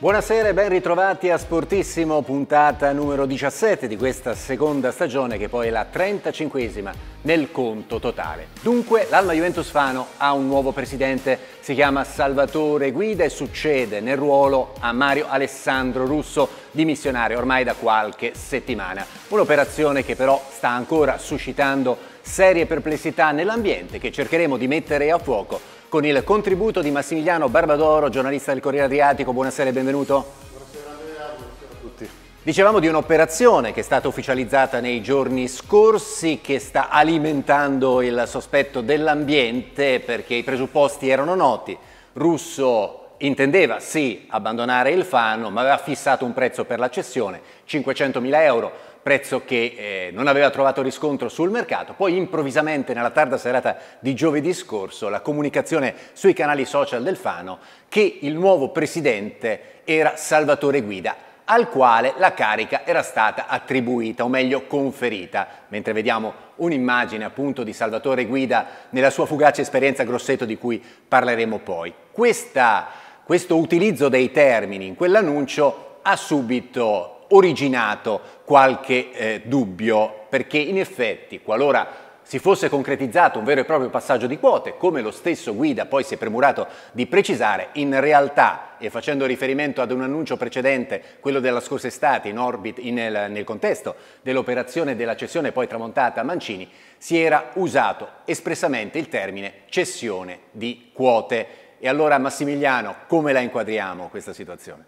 Buonasera e ben ritrovati a Sportissimo, puntata numero 17 di questa seconda stagione che poi è la 35esima nel conto totale. Dunque l'Alma Juventus Fano ha un nuovo presidente, si chiama Salvatore Guida e succede nel ruolo a Mario Alessandro Russo, dimissionario ormai da qualche settimana. Un'operazione che però sta ancora suscitando serie perplessità nell'ambiente che cercheremo di mettere a fuoco con il contributo di Massimiliano Barbadoro, giornalista del Corriere Adriatico. Buonasera e benvenuto. Buonasera a tutti. Dicevamo di un'operazione che è stata ufficializzata nei giorni scorsi che sta alimentando il sospetto dell'ambiente perché i presupposti erano noti. Russo intendeva sì abbandonare il Fano ma aveva fissato un prezzo per la cessione, 500.000 euro prezzo che eh, non aveva trovato riscontro sul mercato. Poi improvvisamente nella tarda serata di giovedì scorso la comunicazione sui canali social del Fano che il nuovo presidente era Salvatore Guida al quale la carica era stata attribuita, o meglio conferita, mentre vediamo un'immagine appunto di Salvatore Guida nella sua fugace esperienza Grosseto di cui parleremo poi. Questa, questo utilizzo dei termini in quell'annuncio ha subito originato qualche eh, dubbio, perché in effetti qualora si fosse concretizzato un vero e proprio passaggio di quote, come lo stesso Guida poi si è premurato di precisare, in realtà, e facendo riferimento ad un annuncio precedente, quello della scorsa estate in orbit, in, nel, nel contesto dell'operazione della cessione poi tramontata a Mancini, si era usato espressamente il termine cessione di quote. E allora Massimiliano, come la inquadriamo questa situazione?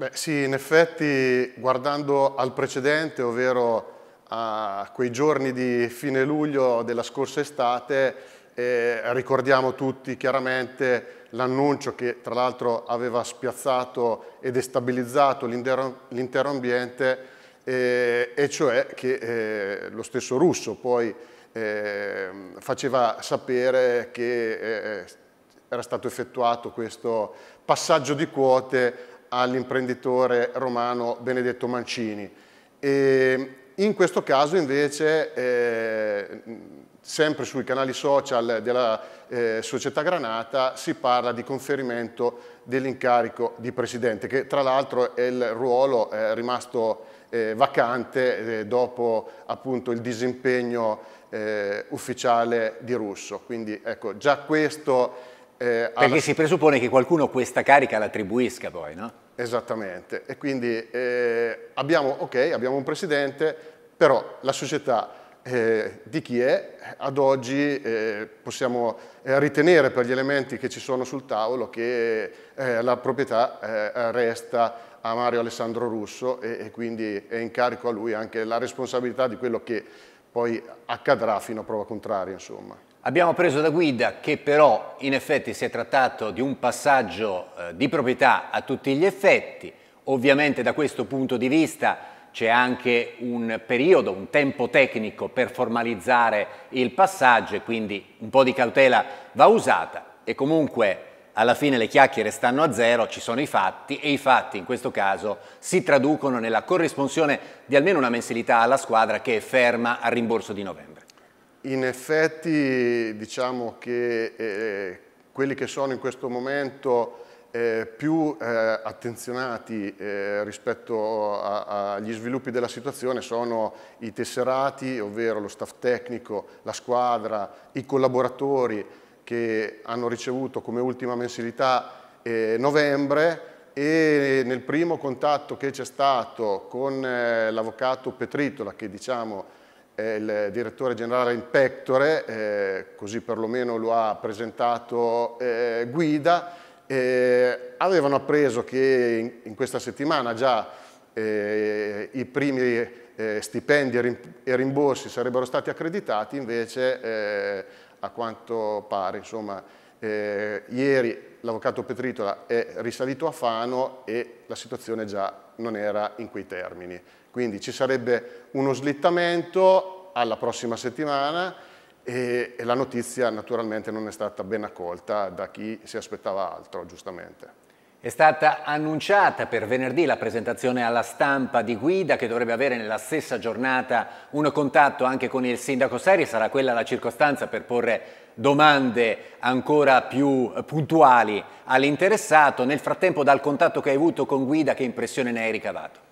Beh, sì, in effetti guardando al precedente, ovvero a quei giorni di fine luglio della scorsa estate, eh, ricordiamo tutti chiaramente l'annuncio che tra l'altro aveva spiazzato e destabilizzato l'intero ambiente, eh, e cioè che eh, lo stesso russo poi eh, faceva sapere che eh, era stato effettuato questo passaggio di quote all'imprenditore romano Benedetto Mancini. E in questo caso invece, eh, sempre sui canali social della eh, società Granata, si parla di conferimento dell'incarico di presidente, che tra l'altro è il ruolo eh, rimasto vacante eh, dopo appunto il disimpegno eh, ufficiale di Russo. Quindi ecco, già questo eh, Perché alla... si presuppone che qualcuno questa carica l'attribuisca poi, no? Esattamente, e quindi eh, abbiamo, okay, abbiamo, un presidente, però la società eh, di chi è ad oggi eh, possiamo eh, ritenere per gli elementi che ci sono sul tavolo che eh, la proprietà resta a Mario Alessandro Russo e, e, quindi è in carico a lui anche la responsabilità di quello che poi accadrà fino a prova contraria, insomma. Abbiamo preso da guida che però in effetti si è trattato di un passaggio eh, di proprietà a tutti gli effetti, ovviamente da questo punto di vista c'è anche un periodo, un tempo tecnico per formalizzare il passaggio e quindi un po' di cautela va usata e comunque alla fine le chiacchiere stanno a zero, ci sono i fatti e i fatti in questo caso si traducono nella corrispondenza di almeno una mensilità alla squadra che è ferma al rimborso di novembre. In effetti diciamo che eh, quelli che sono in questo momento eh, più eh, attenzionati eh, rispetto agli sviluppi della situazione sono i tesserati, ovvero lo staff tecnico, la squadra, i collaboratori che hanno ricevuto come ultima mensilità eh, novembre e nel primo contatto che c'è stato con eh, l'avvocato Petritola che diciamo il direttore generale in pectore, eh, così perlomeno lo ha presentato eh, Guida, eh, avevano appreso che in, in questa settimana già eh, i primi eh, stipendi e rimborsi sarebbero stati accreditati, invece eh, a quanto pare, insomma, ieri l'avvocato Petritola è risalito a Fano e la situazione già non era in quei termini. Quindi ci sarebbe uno slittamento alla prossima settimana e, e la notizia naturalmente non è stata ben accolta da chi si aspettava altro, giustamente. È stata annunciata per venerdì la presentazione alla stampa di guida che dovrebbe avere nella stessa giornata un contatto anche con il sindaco Seri, sarà quella la circostanza per porre domande ancora più puntuali all'interessato. Nel frattempo dal contatto che hai avuto con guida che impressione ne hai ricavato?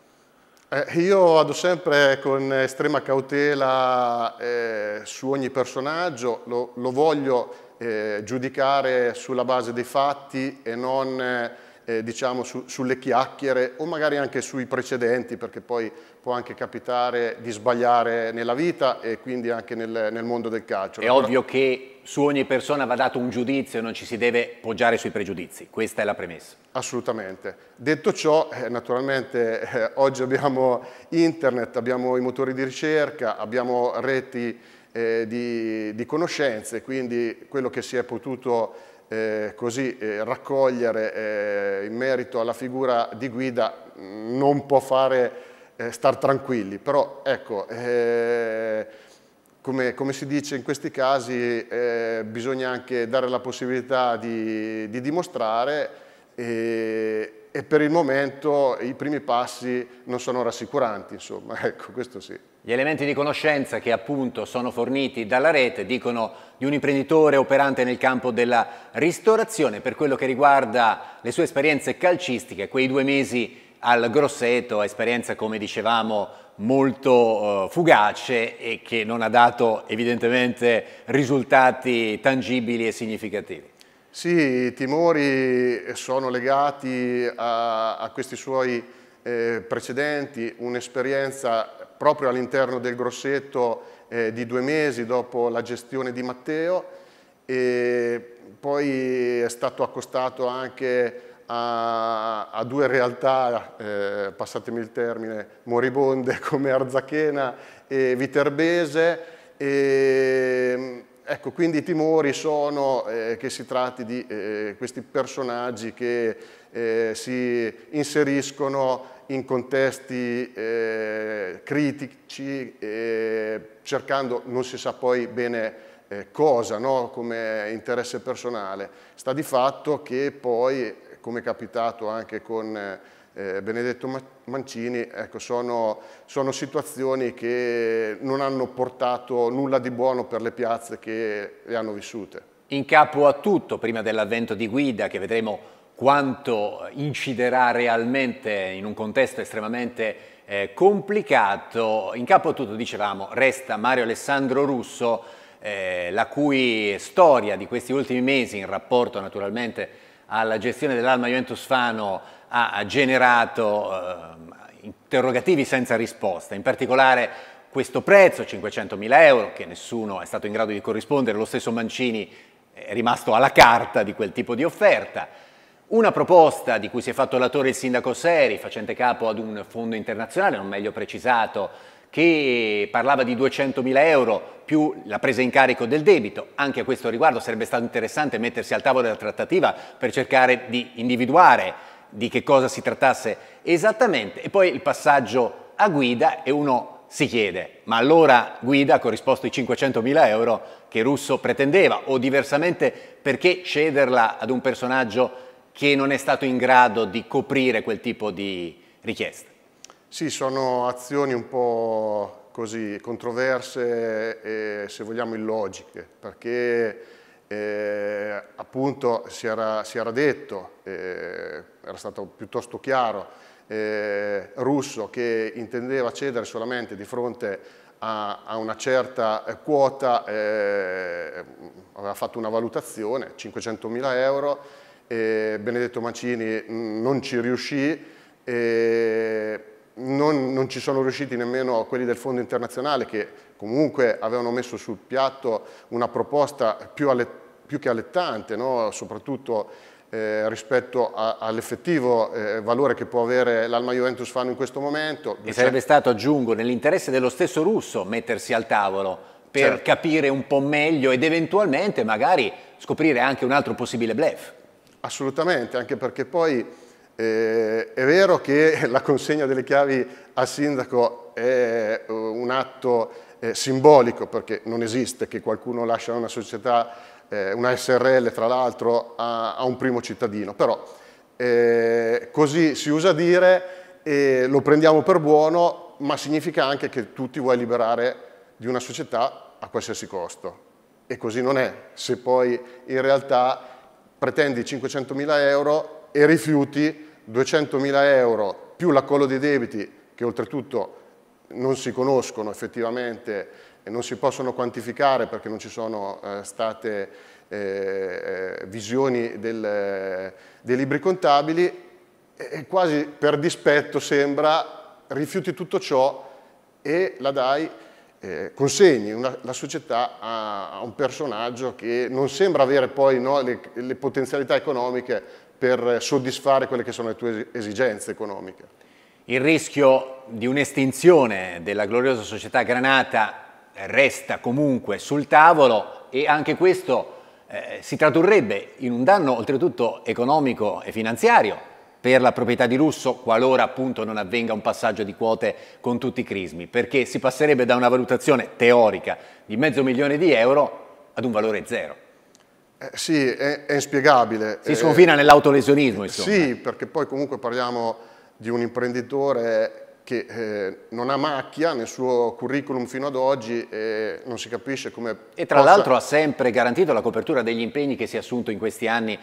Eh, io vado sempre eh, con estrema cautela eh, su ogni personaggio, lo, lo voglio eh, giudicare sulla base dei fatti e non eh, diciamo su, sulle chiacchiere o magari anche sui precedenti perché poi può anche capitare di sbagliare nella vita e quindi anche nel, nel mondo del calcio. È Però... ovvio che su ogni persona va dato un giudizio, non ci si deve poggiare sui pregiudizi, questa è la premessa. Assolutamente. Detto ciò, eh, naturalmente eh, oggi abbiamo internet, abbiamo i motori di ricerca, abbiamo reti eh, di, di conoscenze, quindi quello che si è potuto eh, così eh, raccogliere eh, in merito alla figura di guida mm, non può fare eh, star tranquilli, però ecco, eh, come, come, si dice in questi casi, eh, bisogna anche dare la possibilità di, di dimostrare e, e, per il momento i primi passi non sono rassicuranti, insomma, ecco, questo sì. Gli elementi di conoscenza che appunto sono forniti dalla rete dicono di un imprenditore operante nel campo della ristorazione per quello che riguarda le sue esperienze calcistiche, quei due mesi al Grosseto, esperienza come dicevamo molto eh, fugace e che non ha dato evidentemente risultati tangibili e significativi. Sì, i timori sono legati a, a questi suoi eh, precedenti, un'esperienza proprio all'interno del Grosseto eh, di due mesi dopo la gestione di Matteo e poi è stato accostato anche a, a due realtà, eh, passatemi il termine, moribonde come Arzachena e Viterbese. E, ecco, quindi i timori sono eh, che si tratti di eh, questi personaggi che eh, si inseriscono in contesti eh, critici, eh, cercando, non si sa poi bene cosa, no? come interesse personale. Sta di fatto che poi come è capitato anche con eh, Benedetto Mancini, ecco, sono, sono, situazioni che non hanno portato nulla di buono per le piazze che le hanno vissute. In capo a tutto, prima dell'avvento di Guida, che vedremo quanto inciderà realmente in un contesto estremamente eh, complicato, in capo a tutto, dicevamo, resta Mario Alessandro Russo, eh, la cui storia di questi ultimi mesi in rapporto naturalmente alla gestione dell'Alma Juventus Fano ha generato eh, interrogativi senza risposta, in particolare questo prezzo, 500.000 euro, che nessuno è stato in grado di corrispondere, lo stesso Mancini è rimasto alla carta di quel tipo di offerta, una proposta di cui si è fatto l'attore il sindaco Seri, facente capo ad un fondo internazionale, non meglio precisato, che parlava di 200.000 euro più la presa in carico del debito. Anche a questo riguardo sarebbe stato interessante mettersi al tavolo della trattativa per cercare di individuare di che cosa si trattasse esattamente. E poi il passaggio a guida e uno si chiede, ma allora guida ha corrisposto i 500.000 euro che Russo pretendeva o diversamente perché cederla ad un personaggio che non è stato in grado di coprire quel tipo di richiesta? Sì, sono azioni un po' così controverse e se vogliamo illogiche, perché eh, appunto si era, si era detto, eh, era stato piuttosto chiaro, eh, russo che intendeva cedere solamente di fronte a, a una certa quota, eh, aveva fatto una valutazione, 500.000 euro, Benedetto Mancini mm, non ci riuscì, non, non, ci sono riusciti nemmeno quelli del Fondo Internazionale che comunque avevano messo sul piatto una proposta più, alle, più che allettante, no? soprattutto eh, rispetto all'effettivo eh, valore che può avere l'Alma Juventus Fan in questo momento. E sarebbe stato, aggiungo, nell'interesse dello stesso russo mettersi al tavolo per certo. capire un po' meglio ed eventualmente magari scoprire anche un altro possibile blef. Assolutamente, anche perché poi eh, è vero che la consegna delle chiavi al sindaco è eh, un atto eh, simbolico perché non esiste che qualcuno lascia una società, eh, una SRL tra l'altro, a, a, un primo cittadino, però eh, così si usa dire e lo prendiamo per buono, ma significa anche che tu ti vuoi liberare di una società a qualsiasi costo. E così non è, se poi in realtà pretendi 500.000 euro e rifiuti 200.000 euro più l'accollo dei debiti, che oltretutto non si conoscono effettivamente e non si possono quantificare perché non ci sono eh, state eh, eh visioni del, dei libri contabili, e quasi per dispetto sembra rifiuti tutto ciò e la DAI eh, consegni una, la società a, a, un personaggio che non sembra avere poi no, le, le potenzialità economiche per soddisfare quelle che sono le tue esigenze economiche. Il rischio di un'estinzione della gloriosa società Granata resta comunque sul tavolo e anche questo eh, si tradurrebbe in un danno oltretutto economico e finanziario per la proprietà di lusso qualora appunto non avvenga un passaggio di quote con tutti i crismi, perché si passerebbe da una valutazione teorica di mezzo milione di euro ad un valore zero. Eh, sì, è, è, inspiegabile. Si eh, sconfina eh, nell'autolesionismo, insomma. Sì, perché poi comunque parliamo di un imprenditore che eh, non ha macchia nel suo curriculum fino ad oggi e non si capisce come... E tra possa... l'altro ha sempre garantito la copertura degli impegni che si è assunto in questi anni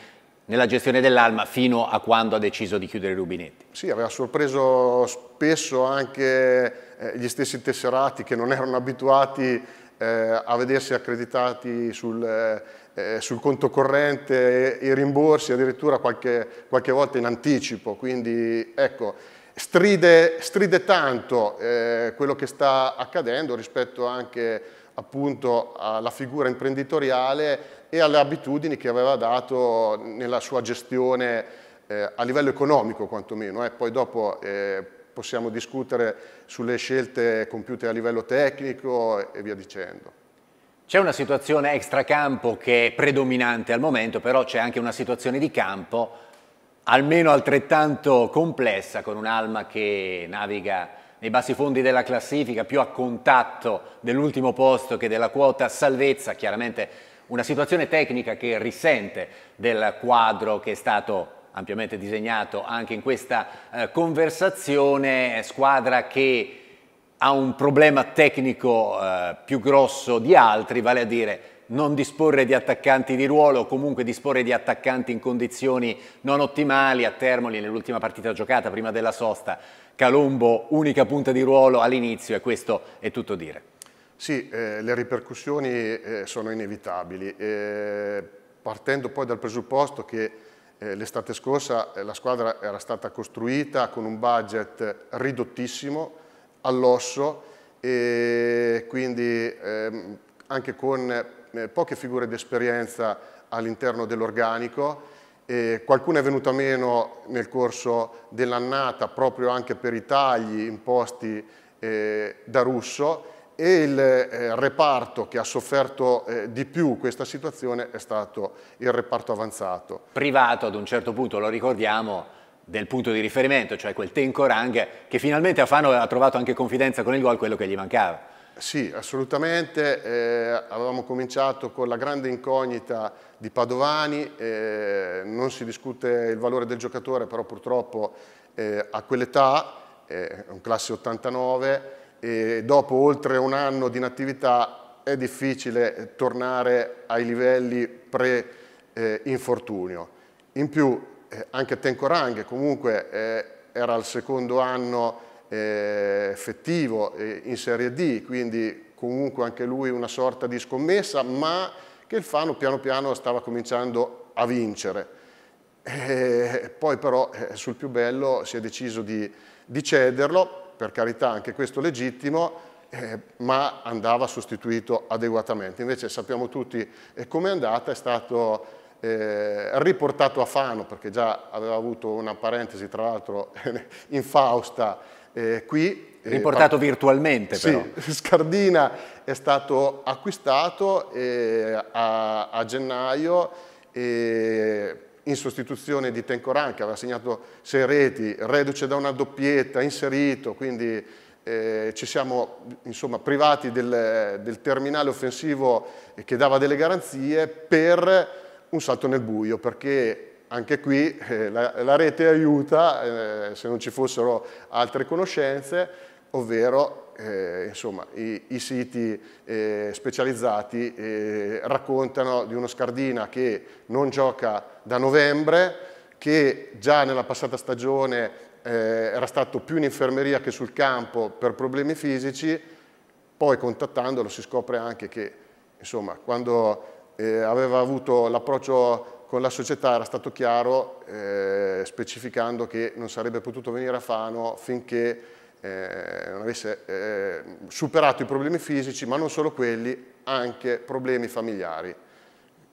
nella gestione dell'Alma fino a quando ha deciso di chiudere i rubinetti. Sì, aveva sorpreso spesso anche eh, gli stessi tesserati che non erano abituati eh, a vedersi accreditati sul eh, eh, sul conto corrente i rimborsi addirittura qualche, qualche volta in anticipo, quindi ecco, stride, stride tanto eh, quello che sta accadendo rispetto anche appunto alla figura imprenditoriale e alle abitudini che aveva dato nella sua gestione eh, a livello economico quantomeno, eh. poi dopo eh, possiamo discutere sulle scelte compiute a livello tecnico e via dicendo. C'è una situazione extracampo che è predominante al momento, però c'è anche una situazione di campo almeno altrettanto complessa con un'Alma che naviga nei bassi fondi della classifica, più a contatto dell'ultimo posto che della quota salvezza, chiaramente una situazione tecnica che risente del quadro che è stato ampiamente disegnato anche in questa eh, conversazione, squadra che ha un problema tecnico eh, più grosso di altri, vale a dire non disporre di attaccanti di ruolo o comunque disporre di attaccanti in condizioni non ottimali a Termoli nell'ultima partita giocata prima della sosta Calombo unica punta di ruolo all'inizio e questo è tutto dire Sì, eh, le ripercussioni eh, sono inevitabili eh, partendo poi dal presupposto che eh, l'estate scorsa eh, la squadra era stata costruita con un budget ridottissimo all'osso e quindi ehm, anche con eh, poche figure di esperienza all'interno dell'organico. qualcuno è venuto a meno nel corso dell'annata proprio anche per i tagli imposti eh, da Russo e il eh, reparto che ha sofferto eh, di più questa situazione è stato il reparto avanzato. Privato ad un certo punto, lo ricordiamo, del punto di riferimento, cioè quel Tenko Rang che finalmente Afano ha trovato anche confidenza con il gol, quello che gli mancava. Sì, assolutamente. Eh, avevamo cominciato con la grande incognita di Padovani, eh, non si discute il valore del giocatore, però purtroppo eh, a quell'età, è eh, un classe 89, e dopo oltre un anno di inattività è difficile tornare ai livelli pre-infortunio. Eh, In più eh, anche Tenko Tencorang comunque eh, era il secondo anno eh, effettivo in Serie D, quindi comunque anche lui una sorta di scommessa, ma che il Fano piano piano stava cominciando a vincere. E poi però sul più bello si è deciso di, di cederlo, per carità anche questo legittimo, eh, ma andava sostituito adeguatamente. Invece sappiamo tutti eh, è andata, è stato eh, riportato a Fano, perché già aveva avuto una parentesi, tra l'altro, in Fausta eh, qui. Eh, riportato virtualmente sì, però. Scardina è stato acquistato eh, a, a, gennaio in sostituzione di Tencoran che aveva segnato sei reti, reduce da una doppietta, inserito, quindi eh, ci siamo insomma, privati del, del, terminale offensivo che dava delle garanzie per un salto nel buio perché anche qui eh, la, la, rete aiuta eh, se non ci fossero altre conoscenze, ovvero eh, insomma, i, i, siti eh, specializzati eh, raccontano di uno Scardina che non gioca da novembre, che già nella passata stagione eh, era stato più in infermeria che sul campo per problemi fisici, poi contattandolo si scopre anche che insomma, quando eh, aveva avuto l'approccio con la società, era stato chiaro, eh, specificando che non sarebbe potuto venire a Fano finché eh, non avesse eh, superato i problemi fisici, ma non solo quelli, anche problemi familiari.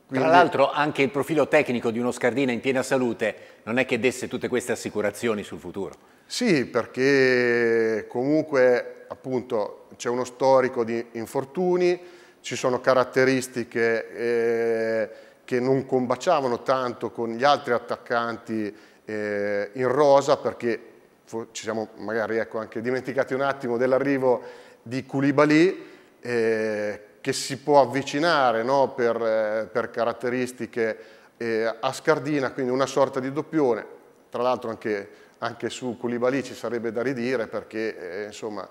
Quindi... Tra l'altro anche il profilo tecnico di uno Scardina in piena salute non è che desse tutte queste assicurazioni sul futuro. Sì, perché comunque appunto c'è uno storico di infortuni, ci sono caratteristiche eh, che non combaciavano tanto con gli altri attaccanti eh, in rosa perché ci siamo magari ecco, anche dimenticati un attimo dell'arrivo di Koulibaly eh, che si può avvicinare no, per, eh, per, caratteristiche eh, a Scardina, quindi una sorta di doppione, tra l'altro anche, anche, su Koulibaly ci sarebbe da ridire perché eh, insomma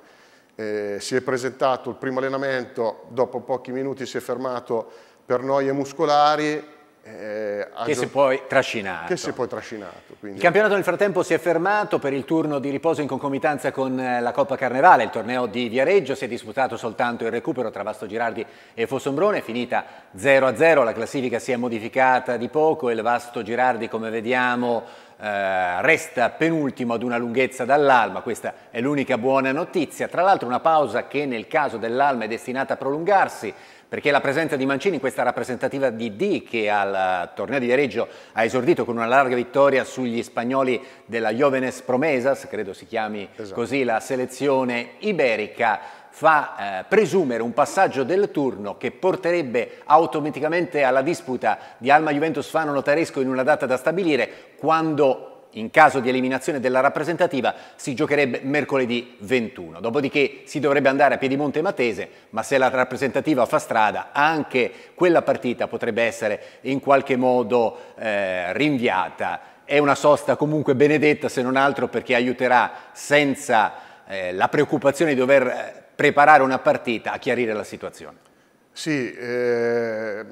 eh, si è presentato il primo allenamento, dopo pochi minuti si è fermato per noie muscolari, eh, che si è poi trascinato. Che si è poi trascinato. Quindi... Il campionato nel frattempo si è fermato per il turno di riposo in concomitanza con eh, la Coppa Carnevale, il torneo di Viareggio, si è disputato soltanto il recupero tra Vasto Girardi e Fossombrone, finita 0-0, la classifica si è modificata di poco, e il Vasto Girardi come vediamo eh, resta penultimo ad una lunghezza dall'alma, questa è l'unica buona notizia, tra l'altro una pausa che nel caso dell'alma è destinata a prolungarsi, perché la presenza di Mancini in questa rappresentativa di D che al eh, torneo di Viareggio ha esordito con una larga vittoria sugli spagnoli della Jovenes Promesas, credo si chiami esatto. così la selezione iberica, fa eh, presumere un passaggio del turno che porterebbe automaticamente alla disputa di Alma Juventus Fano Notaresco in una data da stabilire quando in caso di eliminazione della rappresentativa si giocherebbe mercoledì 21, dopodiché si dovrebbe andare a Piedimonte Matese, ma se la rappresentativa fa strada anche quella partita potrebbe essere in qualche modo eh, rinviata. È una sosta comunque benedetta se non altro perché aiuterà senza eh, la preoccupazione di dover eh, preparare una partita a chiarire la situazione. Sì, eh,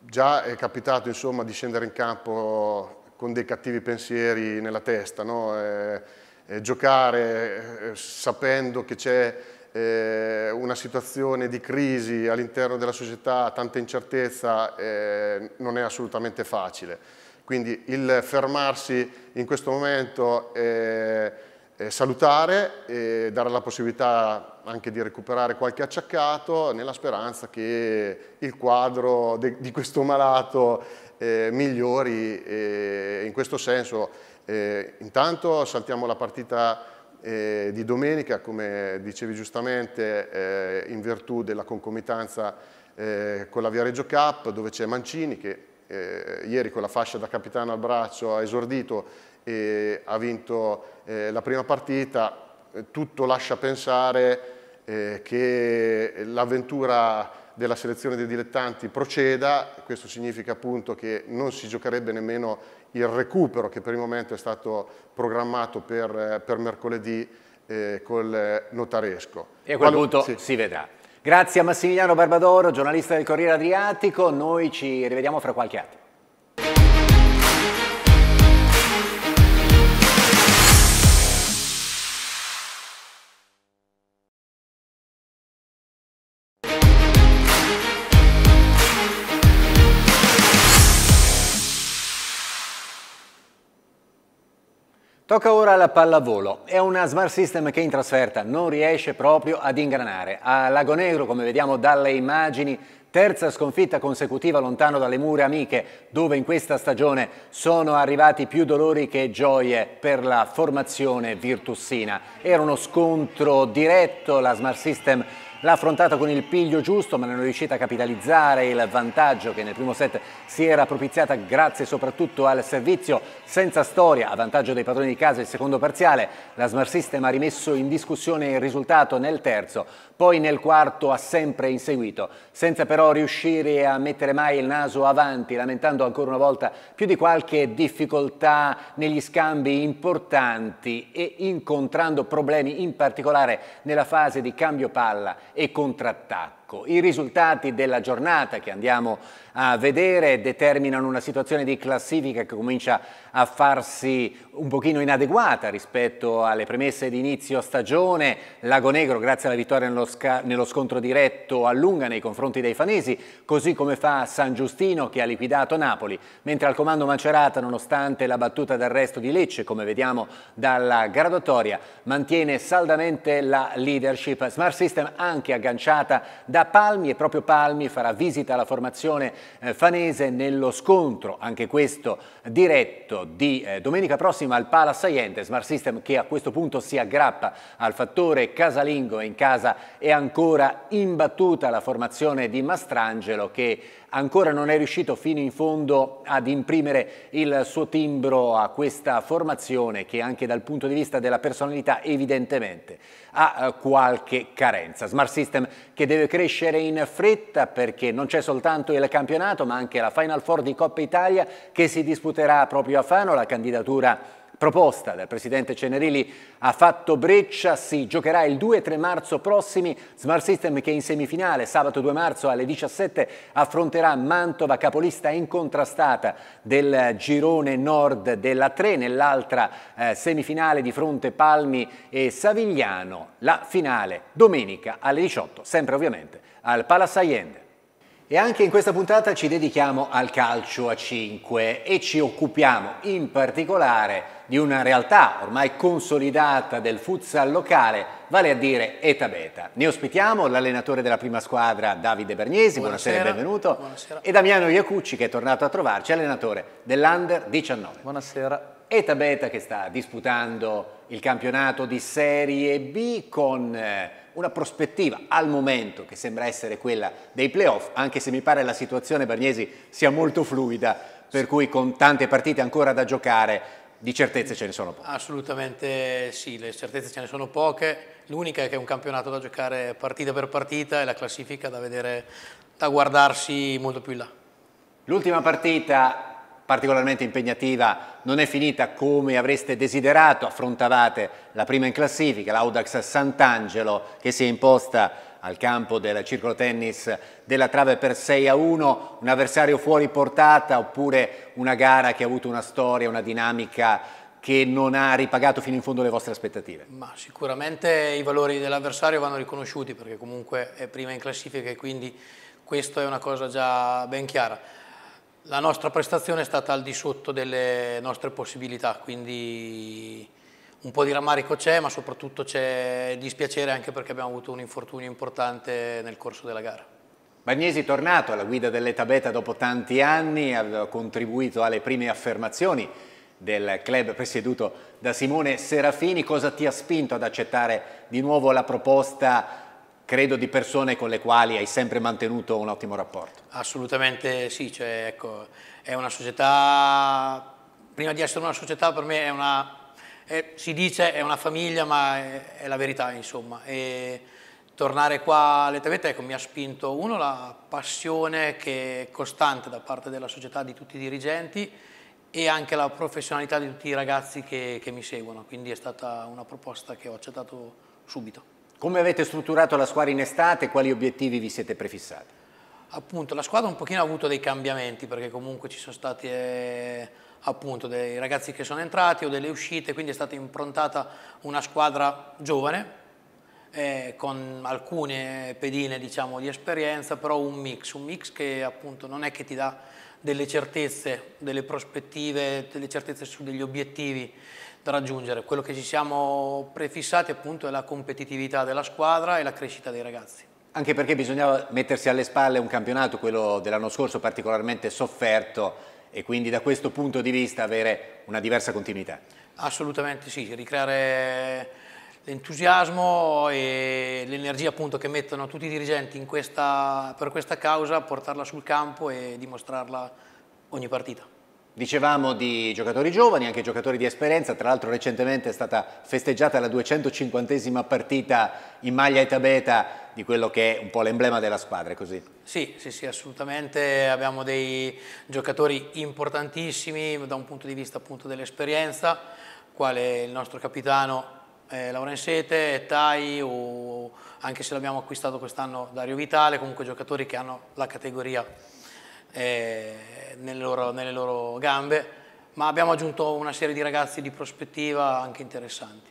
già è capitato insomma, di scendere in campo con dei cattivi pensieri nella testa, no? eh, eh, giocare eh, sapendo che c'è eh, una situazione di crisi all'interno della società, tanta incertezza, eh, non è assolutamente facile. Quindi il fermarsi in questo momento è, salutare e dare la possibilità anche di recuperare qualche acciaccato nella speranza che il quadro di questo malato eh, migliori e in questo senso eh, intanto saltiamo la partita eh, di domenica come dicevi giustamente eh, in virtù della concomitanza eh, con la Viareggio Cup dove c'è Mancini che eh, ieri con la fascia da capitano al braccio ha esordito e ha vinto la prima partita tutto lascia pensare che l'avventura della selezione dei dilettanti proceda, questo significa appunto che non si giocherebbe nemmeno il recupero che per il momento è stato programmato per, per mercoledì eh, col notaresco. E a quel Quando, punto sì. si vedrà. Grazie a Massimiliano Barbadoro, giornalista del Corriere Adriatico, noi ci rivediamo fra qualche attimo. Tocca ora la pallavolo. È una Smart System che in trasferta non riesce proprio ad ingranare. A Lago Negro, come vediamo dalle immagini, terza sconfitta consecutiva lontano dalle mura amiche, dove in questa stagione sono arrivati più dolori che gioie per la formazione virtussina. Era uno scontro diretto, la Smart System l'ha affrontata con il piglio giusto ma non è riuscita a capitalizzare il vantaggio che nel primo set si era propiziata grazie soprattutto al servizio senza storia a vantaggio dei padroni di casa il secondo parziale, la Smart System ha rimesso in discussione il risultato nel terzo poi nel quarto ha sempre inseguito, senza però riuscire a mettere mai il naso avanti, lamentando ancora una volta più di qualche difficoltà negli scambi importanti e incontrando problemi in particolare nella fase di cambio palla e contrattacco attacco. I risultati della giornata che andiamo a vedere determinano una situazione di classifica che comincia a farsi un pochino inadeguata rispetto alle premesse di inizio stagione. Lago Negro, grazie alla vittoria nello, nello scontro diretto, allunga nei confronti dei fanesi, così come fa San Giustino che ha liquidato Napoli, mentre al comando Macerata, nonostante la battuta d'arresto di Lecce, come vediamo dalla graduatoria, mantiene saldamente la leadership. Smart System anche agganciata da Palmi e proprio Palmi farà visita alla formazione eh, fanese nello scontro, anche questo diretto di eh, domenica prossima al Pala Saiente, Smart System che a questo punto si aggrappa al fattore casalingo in casa è ancora imbattuta la formazione di Mastrangelo che ancora non è riuscito fino in fondo ad imprimere il suo timbro a questa formazione che anche dal punto di vista della personalità evidentemente ha eh, qualche carenza. Smart System che deve crescere in fretta perché non c'è soltanto il campionato ma anche la Final Four di Coppa Italia che si disputerà proprio a Fano, la candidatura proposta dal presidente Cenerilli ha fatto breccia, si giocherà il 2 3 marzo prossimi Smart System che in semifinale sabato 2 marzo alle 17 affronterà Mantova capolista incontrastata del girone nord della 3 nell'altra eh, semifinale di fronte Palmi e Savigliano la finale domenica alle 18 sempre ovviamente al Palace Allende. E anche in questa puntata ci dedichiamo al calcio a 5 e ci occupiamo in particolare di una realtà ormai consolidata del futsal locale, vale a dire Eta Beta. Ne ospitiamo l'allenatore della prima squadra Davide Bergnesi, buonasera, buonasera benvenuto, buonasera. e Damiano Iacucci che è tornato a trovarci, allenatore dell'Under 19. Buonasera. Eta Beta che sta disputando il campionato di Serie B con eh, una prospettiva al momento che sembra essere quella dei playoff, anche se mi pare la situazione Bargnesi sia molto fluida, per cui con tante partite ancora da giocare di certezze ce ne sono poche. Assolutamente sì, le certezze ce ne sono poche. L'unica è che è un campionato da giocare partita per partita e la classifica da vedere, da guardarsi molto più in là. L'ultima partita particolarmente impegnativa non è finita come avreste desiderato, affrontavate la prima in classifica, l'Audax Sant'Angelo che si è imposta al campo del circolo tennis della Trave per 6 a 1, un avversario fuori portata oppure una gara che ha avuto una storia, una dinamica che non ha ripagato fino in fondo le vostre aspettative? Ma sicuramente i valori dell'avversario vanno riconosciuti perché comunque è prima in classifica e quindi questo è una cosa già ben chiara. La nostra prestazione è stata al di sotto delle nostre possibilità, quindi un po' di rammarico c'è, ma soprattutto c'è dispiacere anche perché abbiamo avuto un infortunio importante nel corso della gara. Bagnesi è tornato alla guida dell'Eta Beta dopo tanti anni, aveva contribuito alle prime affermazioni del club presieduto da Simone Serafini. Cosa ti ha spinto ad accettare di nuovo la proposta credo di persone con le quali hai sempre mantenuto un ottimo rapporto. Assolutamente sì, cioè, ecco, è una società, prima di essere una società per me è una è, eh, si dice è una famiglia, ma è, è la verità, insomma. E tornare qua alle Tavette ecco, mi ha spinto, uno, la passione che è costante da parte della società, di tutti i dirigenti, e anche la professionalità di tutti i ragazzi che, che mi seguono, quindi è stata una proposta che ho accettato subito. Come avete strutturato la squadra in estate quali obiettivi vi siete prefissati? Appunto, la squadra un pochino ha avuto dei cambiamenti perché comunque ci sono stati... Eh, appunto dei ragazzi che sono entrati o delle uscite, quindi è stata improntata una squadra giovane eh, con alcune pedine diciamo, di esperienza, però un mix, un mix che appunto non è che ti dà delle certezze, delle prospettive, delle certezze su degli obiettivi da raggiungere. Quello che ci siamo prefissati appunto è la competitività della squadra e la crescita dei ragazzi. Anche perché bisognava mettersi alle spalle un campionato, quello dell'anno scorso particolarmente sofferto, e quindi da questo punto di vista avere una diversa continuità. Assolutamente sì, ricreare l'entusiasmo e l'energia che mettono tutti i dirigenti questa, per questa causa, portarla sul campo e dimostrarla ogni partita. Dicevamo di giocatori giovani, anche giocatori di esperienza, tra l'altro recentemente è stata festeggiata la 250esima partita in maglia e tabeta di quello che è un po' l'emblema della squadra, così? Sì, sì, sì, assolutamente, abbiamo dei giocatori importantissimi da un punto di vista appunto dell'esperienza, quale il nostro capitano eh, Laurensete, Tai, o anche se l'abbiamo acquistato quest'anno Dario Vitale, comunque giocatori che hanno la categoria eh, nelle, loro, nelle loro gambe, ma abbiamo aggiunto una serie di ragazzi di prospettiva anche interessanti.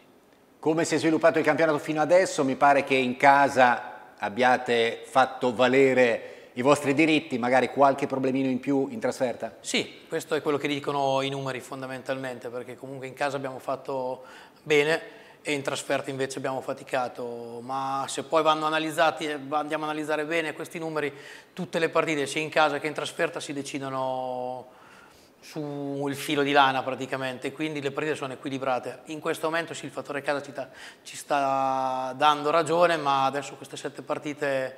Come si è sviluppato il campionato fino adesso? Mi pare che in casa abbiate fatto valere i vostri diritti, magari qualche problemino in più in trasferta? Sì, questo è quello che dicono i numeri fondamentalmente, perché comunque in casa abbiamo fatto bene, e in trasferta invece abbiamo faticato, ma se poi vanno analizzati, andiamo a analizzare bene questi numeri, tutte le partite sia in casa che in trasferta si decidono sul filo di lana praticamente, quindi le partite sono equilibrate. In questo momento sì, il fattore casa ci, ci sta dando ragione, ma adesso queste sette partite,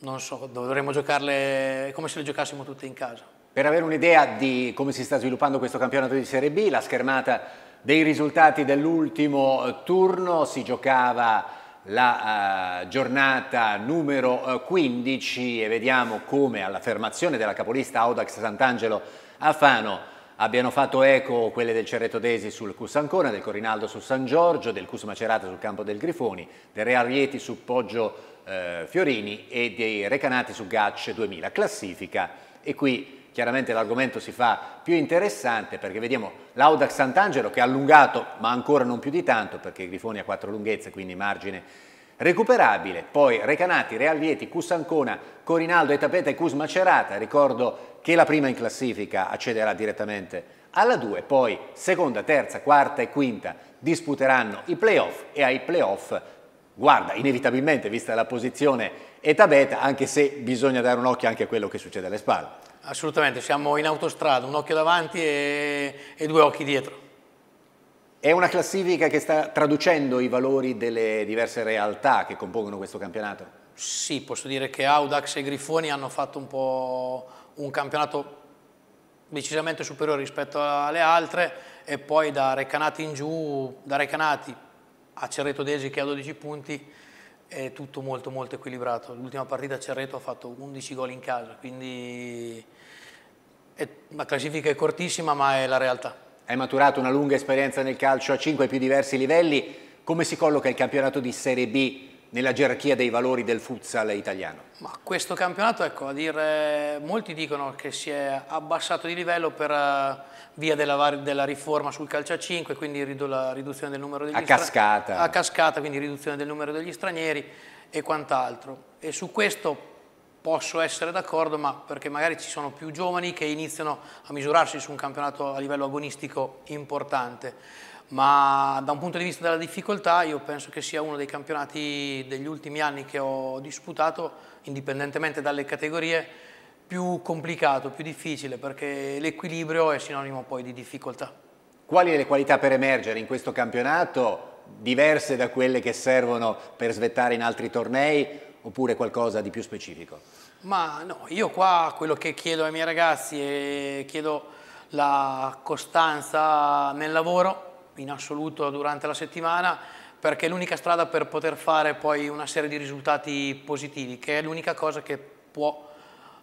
non so, dovremmo giocarle come se le giocassimo tutte in casa. Per avere un'idea di come si sta sviluppando questo campionato di Serie B, la schermata dei risultati dell'ultimo eh, turno si giocava la eh, giornata numero 15 eh, e vediamo come alla fermazione della capolista Audax Sant'Angelo a Fano abbiano fatto eco quelle del Cerreto Desi sul Cus Ancona, del Corinaldo su San Giorgio, del Cus Macerata sul campo del Grifoni, del Real Rieti su Poggio eh, Fiorini e dei Recanati su Gacce 2000. Classifica e qui chiaramente l'argomento si fa più interessante perché vediamo l'Audax Sant'Angelo che ha allungato ma ancora non più di tanto perché Grifoni ha quattro lunghezze quindi margine recuperabile, poi Recanati, Real Vieti, Cusancona, Corinaldo, e Tapeta e Cus Macerata, ricordo che la prima in classifica accederà direttamente alla 2, poi seconda, terza, quarta e quinta disputeranno i playoff e ai playoff guarda inevitabilmente vista la posizione Etabeta anche se bisogna dare un occhio anche a quello che succede alle spalle. Assolutamente, siamo in autostrada, un occhio davanti e, e due occhi dietro. È una classifica che sta traducendo i valori delle diverse realtà che compongono questo campionato? Sì, posso dire che Audax e Grifoni hanno fatto un po' un campionato decisamente superiore rispetto alle altre e poi da Recanati in giù, da Recanati a Cerreto Desi che ha 12 punti è tutto molto molto equilibrato. L'ultima partita Cerreto ha fatto 11 gol in casa, quindi è, la classifica è cortissima ma è la realtà. Hai maturato una lunga esperienza nel calcio a 5 più diversi livelli, come si colloca il campionato di Serie B nella gerarchia dei valori del futsal italiano? Ma questo campionato, ecco, a dire, molti dicono che si è abbassato di livello per eh, via della, della riforma sul calcio a 5, quindi la riduzione del numero degli stranieri. A cascata. A cascata, quindi riduzione del numero degli stranieri e quant'altro. E su questo posso essere d'accordo, ma perché magari ci sono più giovani che iniziano a misurarsi su un campionato a livello agonistico importante. Ma da un punto di vista della difficoltà io penso che sia uno dei campionati degli ultimi anni che ho disputato, indipendentemente dalle categorie, più complicato, più difficile, perché l'equilibrio è sinonimo poi di difficoltà. Quali le qualità per emergere in questo campionato, diverse da quelle che servono per svettare in altri tornei, oppure qualcosa di più specifico? Ma no, io qua quello che chiedo ai miei ragazzi è chiedo la costanza nel lavoro, in assoluto durante la settimana, perché è l'unica strada per poter fare poi una serie di risultati positivi, che è l'unica cosa che può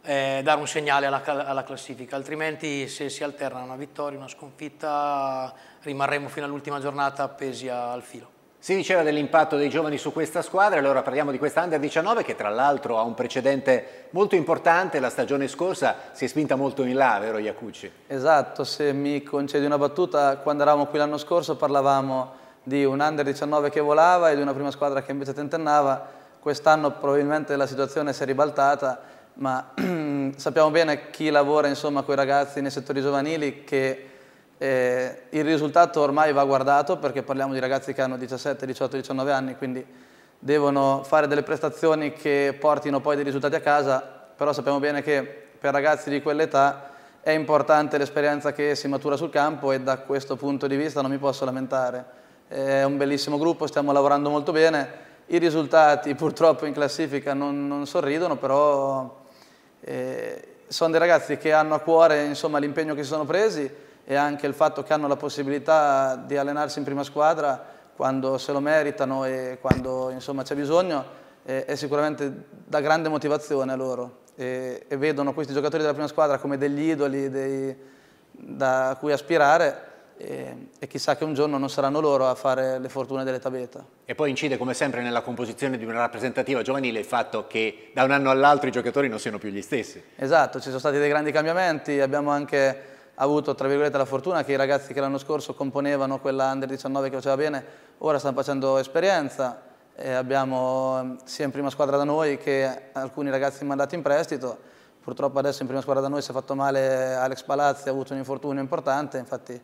eh, dare un segnale alla, alla, classifica, altrimenti se si alterna una vittoria, una sconfitta, rimarremo fino all'ultima giornata appesi al filo. Si diceva dell'impatto dei giovani su questa squadra, allora parliamo di questa Under 19 che tra l'altro ha un precedente molto importante, la stagione scorsa si è spinta molto in là, vero Iacucci? Esatto, se mi concedi una battuta, quando eravamo qui l'anno scorso parlavamo di un Under 19 che volava e di una prima squadra che invece tentennava, quest'anno probabilmente la situazione si è ribaltata ma sappiamo bene chi lavora insomma con i ragazzi nei settori giovanili che eh, il risultato ormai va guardato perché parliamo di ragazzi che hanno 17, 18, 19 anni, quindi devono fare delle prestazioni che portino poi dei risultati a casa, però sappiamo bene che per ragazzi di quell'età è importante l'esperienza che si matura sul campo e da questo punto di vista non mi posso lamentare. È un bellissimo gruppo, stiamo lavorando molto bene, i risultati purtroppo in classifica non, non sorridono, però eh, sono dei ragazzi che hanno a cuore l'impegno che si sono presi e anche il fatto che hanno la possibilità di allenarsi in prima squadra quando se lo meritano e quando c'è bisogno eh, è sicuramente da grande motivazione a loro e, e vedono questi giocatori della prima squadra come degli idoli dei, da cui aspirare e, e, chissà che un giorno non saranno loro a fare le fortune dell'età beta. E poi incide come sempre nella composizione di una rappresentativa giovanile il fatto che da un anno all'altro i giocatori non siano più gli stessi. Esatto, ci sono stati dei grandi cambiamenti, abbiamo anche avuto tra virgolette la fortuna che i ragazzi che l'anno scorso componevano quella Under 19 che faceva bene, ora stanno facendo esperienza, e abbiamo sia in prima squadra da noi che alcuni ragazzi mandati in prestito, purtroppo adesso in prima squadra da noi si è fatto male Alex Palazzi, ha avuto un infortunio importante, infatti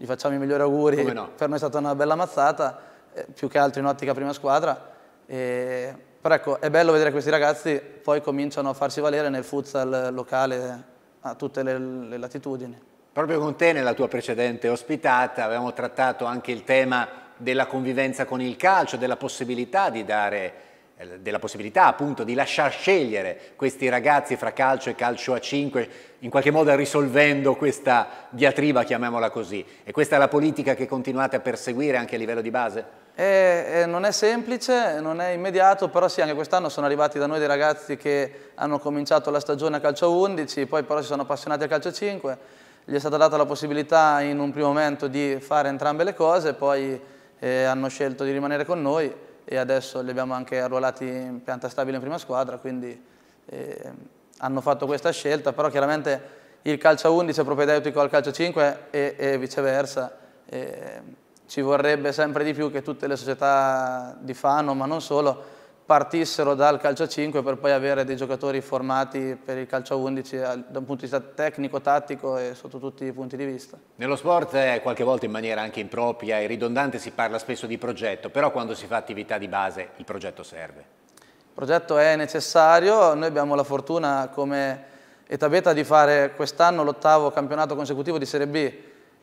gli facciamo i migliori auguri, no. per noi è stata una bella mazzata, eh, più che altro in ottica prima squadra. Eh, però ecco, è bello vedere questi ragazzi poi cominciano a farsi valere nel futsal locale a tutte le, le latitudini. Proprio con te nella tua precedente ospitata avevamo trattato anche il tema della convivenza con il calcio, della possibilità di dare eh, della possibilità appunto di lasciar scegliere questi ragazzi fra calcio e calcio a 5, in qualche modo risolvendo questa diatriba, chiamiamola così. E questa è la politica che continuate a perseguire anche a livello di base? Eh, eh, non è semplice, non è immediato, però sì, anche quest'anno sono arrivati da noi dei ragazzi che hanno cominciato la stagione a calcio 11, poi però si sono appassionati a calcio 5, gli è stata data la possibilità in un primo momento di fare entrambe le cose, poi eh, hanno scelto di rimanere con noi e adesso li abbiamo anche arruolati in pianta stabile in prima squadra, quindi eh, hanno fatto questa scelta, però chiaramente il calcio 11 è propedeutico al calcio 5 e, e viceversa, eh, ci vorrebbe sempre di più che tutte le società di Fano, ma non solo, partissero dal calcio 5 per poi avere dei giocatori formati per il calcio 11 eh, da un punto di vista tecnico, tattico e sotto tutti i punti di vista. Nello sport eh, qualche volta in maniera anche impropria e ridondante si parla spesso di progetto, però quando si fa attività di base il progetto serve. Il progetto è necessario, noi abbiamo la fortuna come età beta di fare quest'anno l'ottavo campionato consecutivo di Serie B,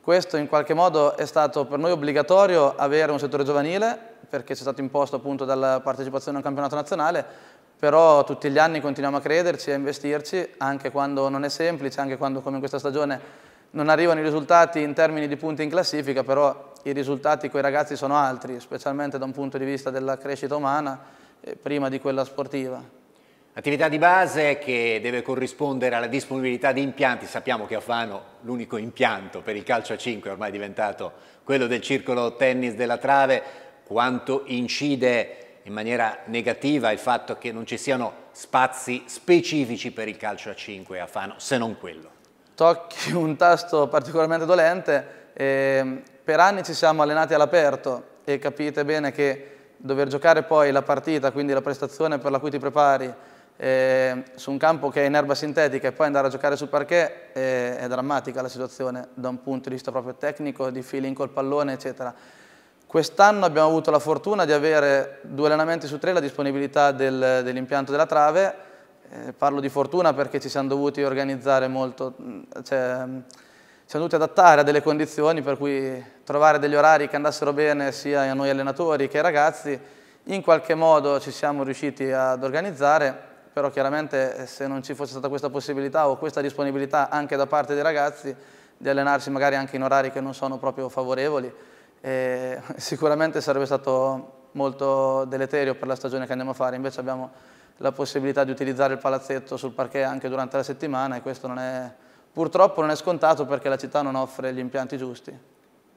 questo in qualche modo è stato per noi obbligatorio avere un settore giovanile perché ci è stato imposto appunto dalla partecipazione a un campionato nazionale, però tutti gli anni continuiamo a crederci e a investirci anche quando non è semplice, anche quando come in questa stagione non arrivano i risultati in termini di punti in classifica, però i risultati con i ragazzi sono altri, specialmente da un punto di vista della crescita umana, eh, prima di quella sportiva. Attività di base che deve corrispondere alla disponibilità di impianti, sappiamo che a Fano l'unico impianto per il calcio a 5 è ormai diventato quello del circolo tennis della Trave, quanto incide in maniera negativa il fatto che non ci siano spazi specifici per il calcio a 5 a Fano, se non quello. Tocchi un tasto particolarmente dolente, eh, per anni ci siamo allenati all'aperto e capite bene che dover giocare poi la partita, quindi la prestazione per la cui ti prepari, eh, su un campo che è in erba sintetica e poi andare a giocare sul parquet eh, è drammatica la situazione da un punto di vista proprio tecnico, di feeling col pallone eccetera. Quest'anno abbiamo avuto la fortuna di avere due allenamenti su tre la disponibilità del, dell'impianto della trave, eh, parlo di fortuna perché ci siamo dovuti organizzare molto, mm, cioè, mm, ci siamo dovuti adattare a delle condizioni per cui trovare degli orari che andassero bene sia a noi allenatori che ai ragazzi, in qualche modo ci siamo riusciti ad organizzare però chiaramente eh, se non ci fosse stata questa possibilità o questa disponibilità anche da parte dei ragazzi di allenarsi magari anche in orari che non sono proprio favorevoli, eh, sicuramente sarebbe stato molto deleterio per la stagione che andiamo a fare, invece abbiamo la possibilità di utilizzare il palazzetto sul parquet anche durante la settimana e questo non è, purtroppo non è scontato perché la città non offre gli impianti giusti.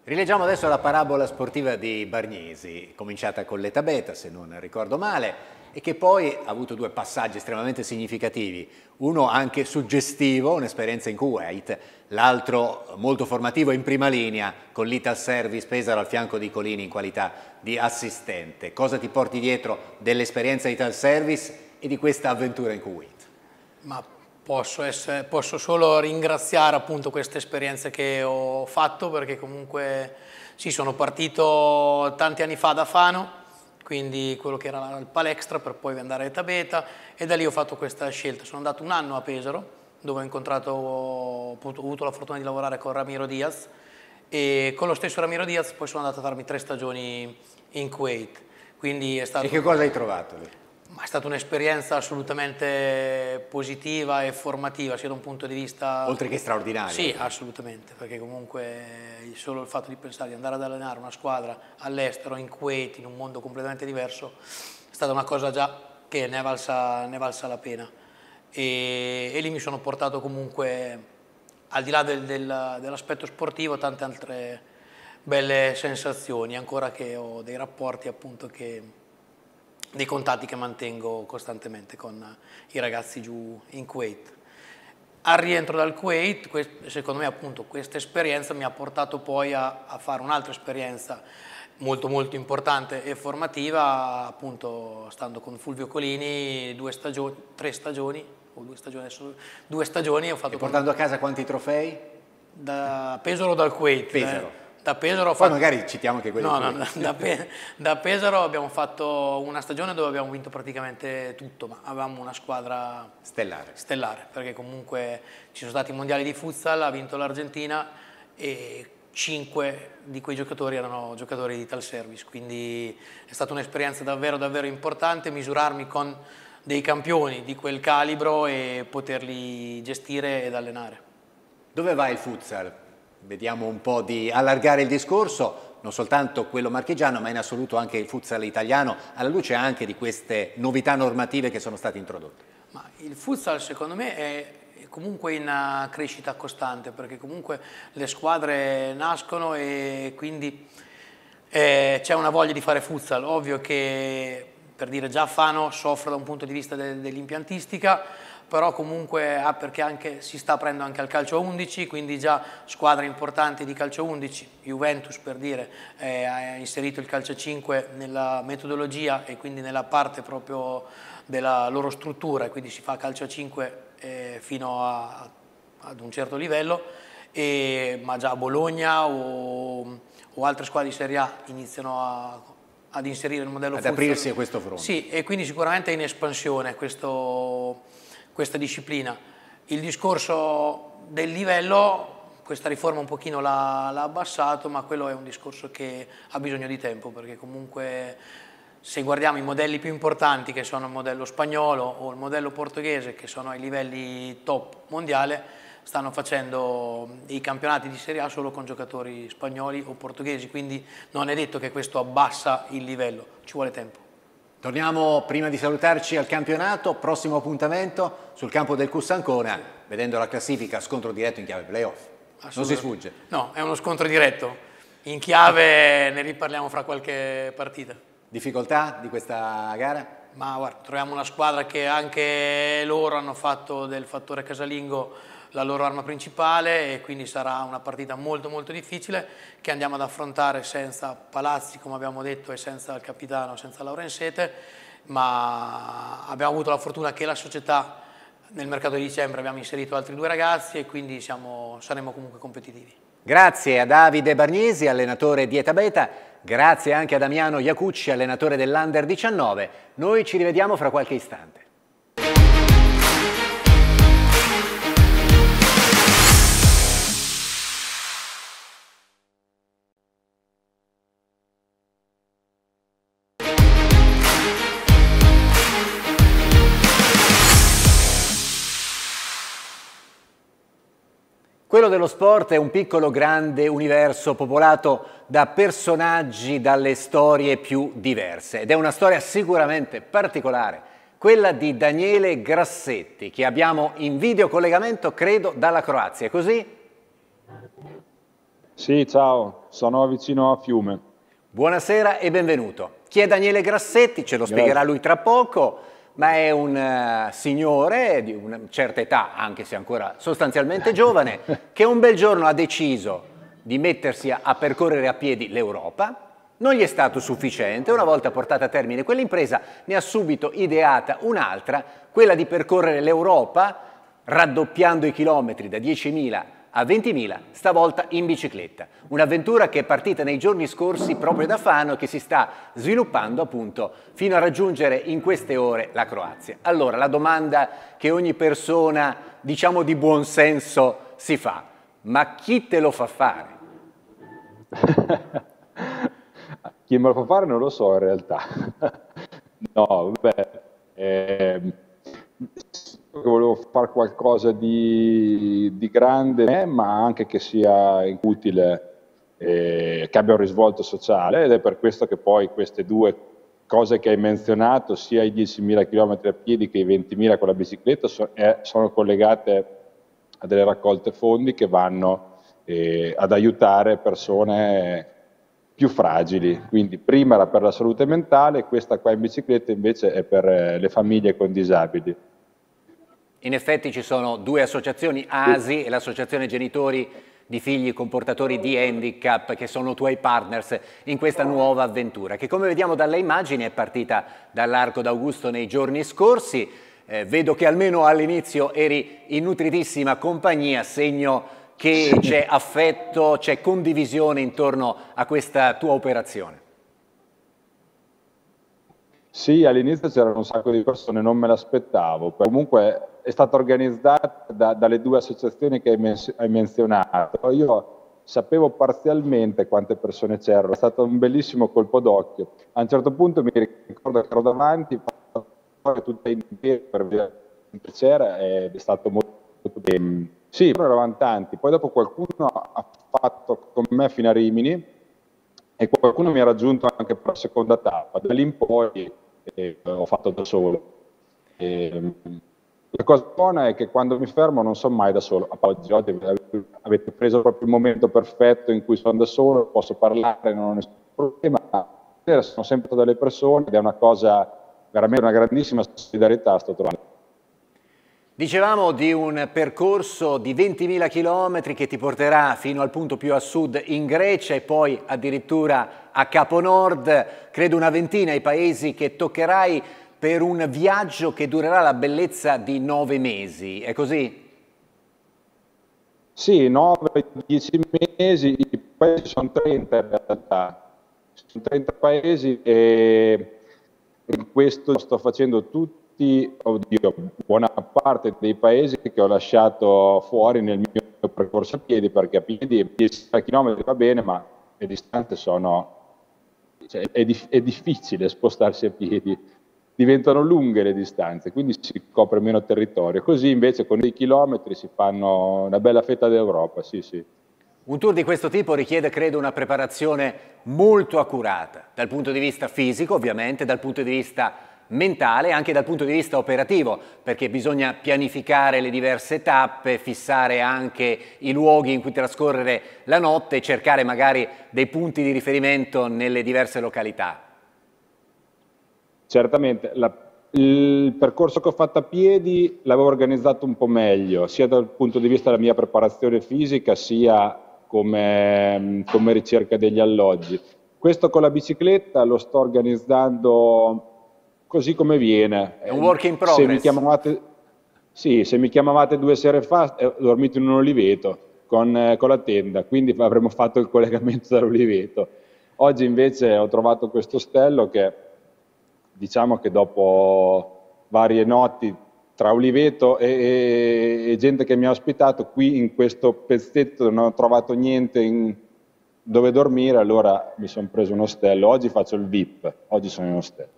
Rileggiamo adesso la parabola sportiva di Bargnesi, cominciata con l'età beta se non ricordo male, e che poi ha avuto due passaggi estremamente significativi, uno anche suggestivo, un'esperienza in Kuwait, l'altro molto formativo in prima linea con l'Ital Service Pesaro al fianco di Colini in qualità di assistente. Cosa ti porti dietro dell'esperienza Ital Service e di questa avventura in Kuwait? Ma posso, essere, posso solo ringraziare appunto questa esperienza che ho fatto perché comunque sì, sono partito tanti anni fa da Fano quindi quello che era il Palextra per poi andare a Eta Beta e da lì ho fatto questa scelta. Sono andato un anno a Pesaro dove ho incontrato, ho avuto la fortuna di lavorare con Ramiro Diaz e con lo stesso Ramiro Diaz poi sono andato a farmi tre stagioni in Kuwait. Quindi è stato... E che cosa hai trovato lì? Ma è stata un'esperienza assolutamente positiva e formativa, sia da un punto di vista... Oltre che straordinaria. Sì, assolutamente, perché comunque solo il fatto di pensare di andare ad allenare una squadra all'estero, in Kuwait, in un mondo completamente diverso, è stata una cosa già che ne è valsa, ne è valsa la pena. E, e, lì mi sono portato comunque, al di là del, del, dell'aspetto sportivo, tante altre belle sensazioni, ancora che ho dei rapporti appunto che dei contatti che mantengo costantemente con i ragazzi giù in Kuwait. Al rientro dal Kuwait, secondo me appunto questa esperienza mi ha portato poi a, a fare un'altra esperienza molto molto importante e formativa, appunto stando con Fulvio Colini due stagioni, tre stagioni, o due stagioni adesso, due stagioni ho fatto... E portando con... a casa quanti trofei? Da Pesaro dal Kuwait. Pesaro. Eh da Pesaro... Poi fatto... magari citiamo anche quelli. No, no, da, Pe... da, Pesaro abbiamo fatto una stagione dove abbiamo vinto praticamente tutto, ma avevamo una squadra... Stellare. Stellare, perché comunque ci sono stati i mondiali di futsal, ha vinto l'Argentina e cinque di quei giocatori erano giocatori di tal service, quindi è stata un'esperienza davvero, davvero importante misurarmi con dei campioni di quel calibro e poterli gestire ed allenare. Dove va il futsal? vediamo un po' di allargare il discorso, non soltanto quello marchigiano ma in assoluto anche il futsal italiano, alla luce anche di queste novità normative che sono state introdotte. Ma il futsal secondo me è comunque in eh, crescita costante perché comunque le squadre nascono e quindi eh, c'è una voglia di fare futsal, ovvio che per dire Già Fano soffre da un punto di vista de dell'impiantistica, però comunque ah, perché anche, si sta aprendo anche al calcio 11, quindi già squadre importanti di calcio 11, Juventus per dire, eh, ha inserito il calcio 5 nella metodologia e quindi nella parte proprio della loro struttura, quindi si fa calcio 5 eh, fino a, ad un certo livello, e, ma già Bologna o, o altre squadre di Serie A iniziano a ad inserire il modello ad aprirsi a questo fronte. Sì, e quindi sicuramente è in espansione questo, questa disciplina. Il discorso del livello questa riforma un pochino l'ha, abbassato, ma quello è un discorso che ha bisogno di tempo, perché comunque se guardiamo i modelli più importanti, che sono il modello spagnolo o il modello portoghese, che sono ai livelli top mondiale, stanno facendo i campionati di Serie A solo con giocatori spagnoli o portoghesi, quindi non è detto che questo abbassa il livello, ci vuole tempo. Torniamo prima di salutarci al campionato, prossimo appuntamento sul campo del Cus Cussancona, vedendo la classifica, scontro diretto in chiave playoff. Non si sfugge. No, è uno scontro diretto. In chiave ne riparliamo fra qualche partita. Difficoltà di questa gara? Ma guarda, troviamo una squadra che anche loro hanno fatto del fattore casalingo la loro arma principale e quindi sarà una partita molto molto difficile che andiamo ad affrontare senza Palazzi come abbiamo detto e senza il capitano, senza Laurensete ma abbiamo avuto la fortuna che la società nel mercato di dicembre abbiamo inserito altri due ragazzi e quindi siamo, saremo comunque competitivi. Grazie a Davide Bargnesi, allenatore di Eta Beta, grazie anche a Damiano Iacucci, allenatore dell'Under 19. Noi ci rivediamo fra qualche istante. Quello dello sport è un piccolo grande universo popolato da personaggi dalle storie più diverse ed è una storia sicuramente particolare, quella di Daniele Grassetti che abbiamo in videocollegamento credo dalla Croazia, è così? Sì, ciao, sono vicino a Fiume. Buonasera e benvenuto. Chi è Daniele Grassetti? Ce lo Grazie. spiegherà lui tra poco ma è un eh, signore di una certa età, anche se ancora sostanzialmente giovane, che un bel giorno ha deciso di mettersi a, a percorrere a piedi l'Europa. Non gli è stato sufficiente, una volta portata a termine quell'impresa ne ha subito ideata un'altra, quella di percorrere l'Europa raddoppiando i chilometri da 10.000 a 20.000, stavolta in bicicletta. Un'avventura che è partita nei giorni scorsi proprio da Fano e che si sta sviluppando appunto fino a raggiungere in queste ore la Croazia. Allora, la domanda che ogni persona, diciamo di buon senso, si fa, ma chi te lo fa fare? chi me lo fa fare non lo so in realtà. no, beh, eh, che volevo fare qualcosa di, di grande, eh, ma anche che sia utile, eh, che abbia un risvolto sociale ed è per questo che poi queste due cose che hai menzionato, sia i 10.000 km a piedi che i 20.000 con la bicicletta, so, eh, sono collegate a delle raccolte fondi che vanno eh, ad aiutare persone più fragili. Quindi prima era per la salute mentale, questa qua in bicicletta invece è per eh, le famiglie con disabili. In effetti ci sono due associazioni, ASI e l'associazione genitori di figli comportatori di handicap che sono tuoi partners in questa nuova avventura che come vediamo dalle immagini è partita dall'Arco d'Augusto nei giorni scorsi. Eh, vedo che almeno all'inizio eri in nutritissima compagnia, segno che c'è affetto, c'è condivisione intorno a questa tua operazione. Sì, all'inizio c'erano un sacco di persone, non me l'aspettavo, comunque è stata organizzata da, dalle due associazioni che hai, men hai, menzionato. Io sapevo parzialmente quante persone c'erano, è stato un bellissimo colpo d'occhio. A un certo punto mi ricordo che ero davanti, tutte indietro per vedere che c'era ed è stato molto, molto bello. Sì, però eravamo tanti, poi dopo qualcuno ha fatto con me fino a Rimini e qualcuno mi ha raggiunto anche per la seconda tappa, da lì in poi eh, ho fatto da solo. E, ehm, la cosa buona è che quando mi fermo non sono mai da solo, a oggi avete preso proprio il momento perfetto in cui sono da solo, posso parlare, non ho nessun problema, sono sempre dalle persone ed è una cosa, veramente una grandissima solidarietà sto trovando. Dicevamo di un percorso di 20.000 km che ti porterà fino al punto più a sud in Grecia e poi addirittura a Capo Nord, credo una ventina i paesi che toccherai per un viaggio che durerà la bellezza di nove mesi, è così? Sì, nove, dieci mesi, i paesi sono 30 in realtà, sono 30 paesi e in questo sto facendo tutti, oddio, buona parte dei paesi che ho lasciato fuori nel mio percorso a piedi, perché a piedi 10 km va bene, ma le distanze sono... Cioè, è, è difficile spostarsi a piedi diventano lunghe le distanze, quindi si copre meno territorio. Così invece con dei chilometri si fanno una bella fetta d'Europa, sì, sì. Un tour di questo tipo richiede, credo, una preparazione molto accurata, dal punto di vista fisico ovviamente, dal punto di vista mentale e anche dal punto di vista operativo, perché bisogna pianificare le diverse tappe, fissare anche i luoghi in cui trascorrere la notte e cercare magari dei punti di riferimento nelle diverse località. Certamente la, il percorso che ho fatto a piedi l'avevo organizzato un po' meglio, sia dal punto di vista della mia preparazione fisica, sia come, come ricerca degli alloggi. Questo con la bicicletta lo sto organizzando così come viene. È un work in progress. Se mi chiamavate, sì, se mi chiamavate due sere fa, ho eh, dormito in un oliveto con, eh, con la tenda, quindi avremmo fatto il collegamento dall'oliveto. Oggi invece ho trovato questo ostello che diciamo che dopo varie notti tra Oliveto e, e, e, gente che mi ha ospitato, qui in questo pezzetto non ho trovato niente in, dove dormire, allora mi sono preso un ostello. Oggi faccio il VIP, oggi sono in ostello.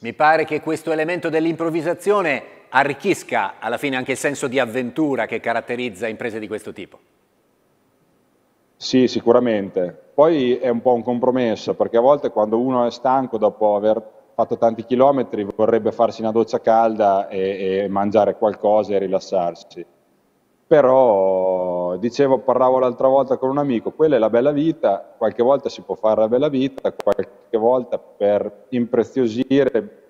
Mi pare che questo elemento dell'improvvisazione arricchisca alla fine anche il senso di avventura che caratterizza imprese di questo tipo. Sì, sicuramente. Poi è un po' un compromesso, perché a volte quando uno è stanco dopo aver fatto tanti chilometri, vorrebbe farsi una doccia calda e, e mangiare qualcosa e rilassarsi. Però, dicevo, parlavo l'altra volta con un amico, quella è la bella vita, qualche volta si può fare la bella vita, qualche volta per impreziosire,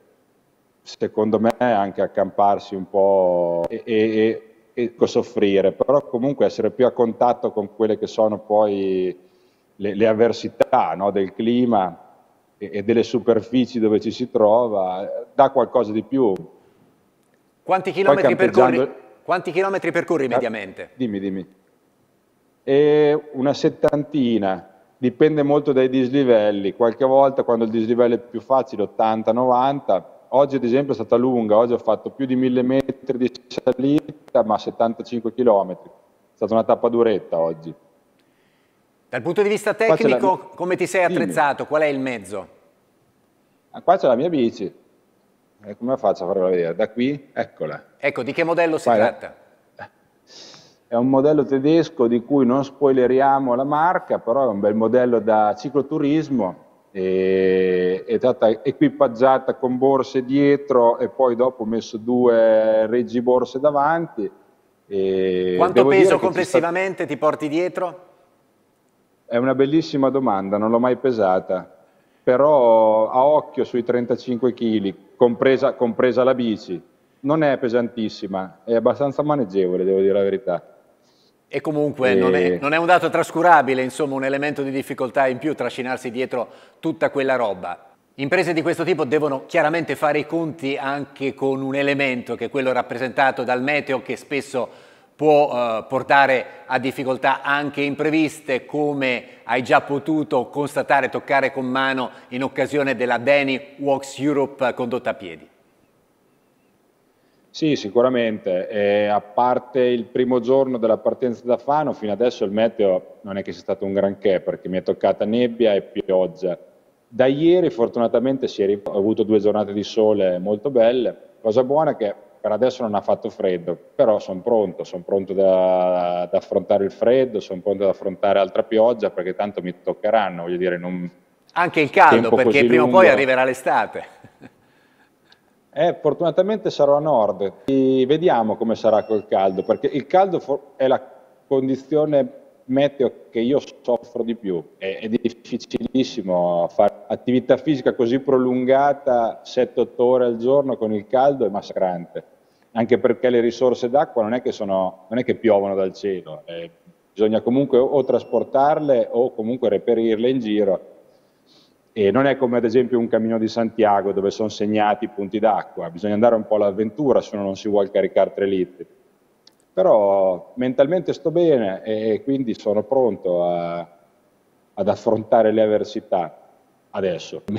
secondo me, anche accamparsi un po' e, e, e soffrire, però comunque essere più a contatto con quelle che sono poi le, le avversità no, del clima, e, delle superfici dove ci si trova, dà qualcosa di più. Quanti chilometri, percorri, quanti chilometri percorri ah, mediamente? Dimmi, dimmi. E una settantina, dipende molto dai dislivelli, qualche volta quando il dislivello è più facile, 80-90, oggi ad esempio è stata lunga, oggi ho fatto più di 1000 metri di salita, ma 75 chilometri, è stata una tappa duretta oggi. Dal punto di vista tecnico, mia... come ti sei attrezzato? Qual è il mezzo? Ah, qua c'è la mia bici. E eh, come faccio a farla vedere? Da qui? Eccola. Ecco, di che modello si Guarda. tratta? Eh. È un modello tedesco di cui non spoileriamo la marca, però è un bel modello da cicloturismo. è stata equipaggiata con borse dietro e poi dopo ho messo due reggiborse davanti. E Quanto peso complessivamente sta... ti porti dietro? È una bellissima domanda, non l'ho mai pesata, però a occhio sui 35 kg, compresa, compresa la bici, non è pesantissima, è abbastanza maneggevole, devo dire la verità. E comunque non è, non, è, un dato trascurabile, insomma un elemento di difficoltà in più trascinarsi dietro tutta quella roba. Imprese di questo tipo devono chiaramente fare i conti anche con un elemento che è quello rappresentato dal meteo che spesso può eh, portare a difficoltà anche impreviste come hai già potuto constatare toccare con mano in occasione della Dani Walks Europe condotta a piedi. Sì, sicuramente. E a parte il primo giorno della partenza da Fano, fino adesso il meteo non è che sia stato un granché perché mi è toccata nebbia e pioggia. Da ieri fortunatamente si è avuto due giornate di sole molto belle, cosa buona che per adesso non ha fatto freddo, però sono pronto, sono pronto da, da, affrontare il freddo, sono pronto ad affrontare altra pioggia perché tanto mi toccheranno, voglio dire, non... Anche il caldo, perché prima o poi arriverà l'estate. Eh, fortunatamente sarò a nord, e vediamo come sarà col caldo, perché il caldo è la condizione meteo che io soffro di più, è, è difficilissimo fare attività fisica così prolungata, 7-8 ore al giorno con il caldo è massacrante anche perché le risorse d'acqua non è che, non è che piovono dal cielo, eh, bisogna comunque o, trasportarle o comunque reperirle in giro. E non è come ad esempio un cammino di Santiago dove sono segnati i punti d'acqua, bisogna andare un po' all'avventura se uno non si vuole caricare tre litri. Però mentalmente sto bene e quindi sono pronto a, ad affrontare le avversità adesso.